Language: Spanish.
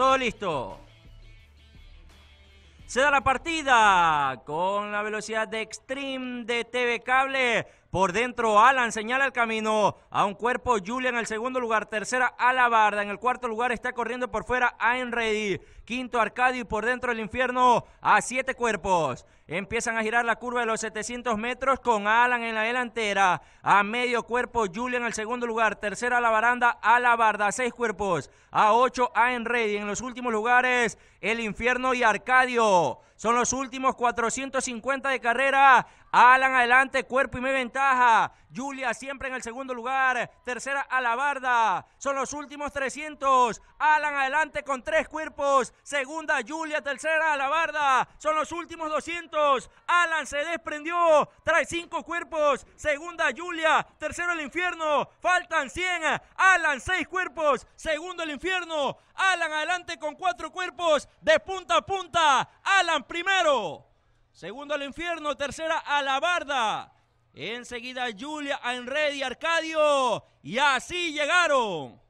Todo listo. Se da la partida con la velocidad de Extreme de TV Cable. Por dentro, Alan señala el camino a un cuerpo. Julia en el segundo lugar. Tercera, Alabarda. En el cuarto lugar está corriendo por fuera, a Ready. Quinto, Arcadio. Y por dentro, el infierno a siete cuerpos. Empiezan a girar la curva de los 700 metros con Alan en la delantera. A medio cuerpo, Julian al segundo lugar. Tercera a la baranda, a la barda. seis cuerpos. A ocho, a Enredi. En los últimos lugares, el infierno y Arcadio. Son los últimos 450 de carrera. Alan adelante, cuerpo y me ventaja. Julia siempre en el segundo lugar. Tercera Alabarda. barda. Son los últimos 300. Alan adelante con tres cuerpos. Segunda Julia, tercera Alabarda. barda. Son los últimos 200. Alan se desprendió. Trae cinco cuerpos. Segunda Julia, tercero el infierno. Faltan 100. Alan seis cuerpos. Segundo el infierno. Alan adelante con cuatro cuerpos. De punta a punta. Alan primero. Segundo al infierno, tercera a la barda. Enseguida Julia, Enred y Arcadio. Y así llegaron.